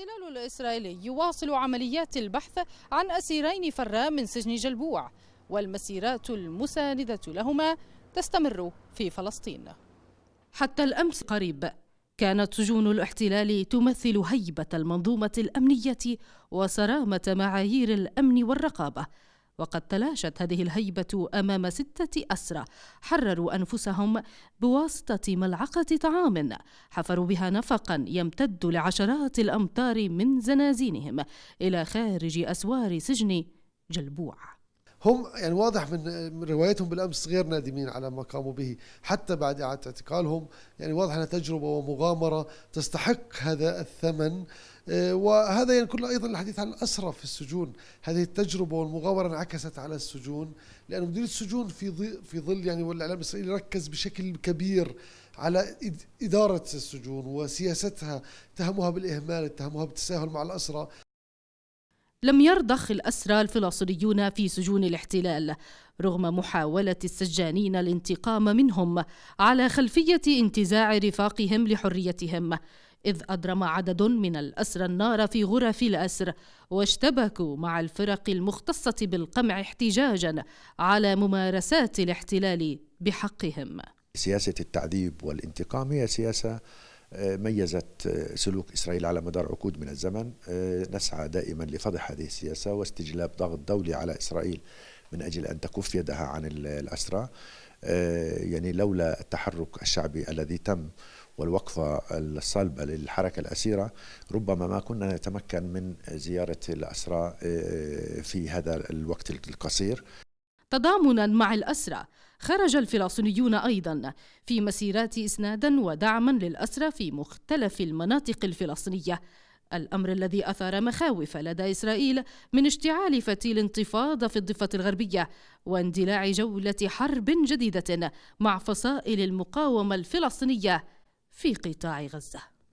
الاحتلال الإسرائيلي يواصل عمليات البحث عن أسيرين فرا من سجن جلبوع والمسيرات المساندة لهما تستمر في فلسطين حتى الأمس قريب كانت سجون الاحتلال تمثل هيبة المنظومة الأمنية وصرامة معايير الأمن والرقابة وقد تلاشت هذه الهيبة أمام ستة أسرى حرروا أنفسهم بواسطة ملعقة طعام حفروا بها نفقا يمتد لعشرات الأمتار من زنازينهم إلى خارج أسوار سجن جلبوع هم يعني واضح من روايتهم بالامس غير نادمين على ما قاموا به حتى بعد اعاده اعتقالهم يعني واضح انها تجربه ومغامره تستحق هذا الثمن آه، وهذا ينقل ايضا الحديث عن الاسرى في السجون، هذه التجربه والمغامره انعكست على السجون، لان مدير السجون في ظل في ظل يعني والاعلام الاسرائيلي ركز بشكل كبير على اداره السجون وسياستها، اتهموها بالاهمال، اتهموها بالتساهل مع الاسرى. لم يرضخ الأسرى الفلسطينيون في سجون الاحتلال رغم محاولة السجانين الانتقام منهم على خلفية انتزاع رفاقهم لحريتهم إذ أدرم عدد من الأسرى النار في غرف الأسر واشتبكوا مع الفرق المختصة بالقمع احتجاجا على ممارسات الاحتلال بحقهم سياسة التعذيب والانتقام هي سياسة آه، ميزت آه، سلوك إسرائيل على مدار عقود من الزمن آه، نسعى دائما لفضح هذه السياسة واستجلاب ضغط دولي على إسرائيل من أجل أن تكف يدها عن الأسرى يعني لولا التحرك الشعبي الذي تم والوقفة الصلبة للحركة الأسيرة ربما ما كنا نتمكن من زيارة الأسرى آه، في هذا الوقت القصير تضامنا مع الأسرى خرج الفلسطينيون أيضا في مسيرات إسنادا ودعما للأسرى في مختلف المناطق الفلسطينية الأمر الذي أثار مخاوف لدى إسرائيل من اشتعال فتيل انتفاضة في الضفة الغربية واندلاع جولة حرب جديدة مع فصائل المقاومة الفلسطينية في قطاع غزه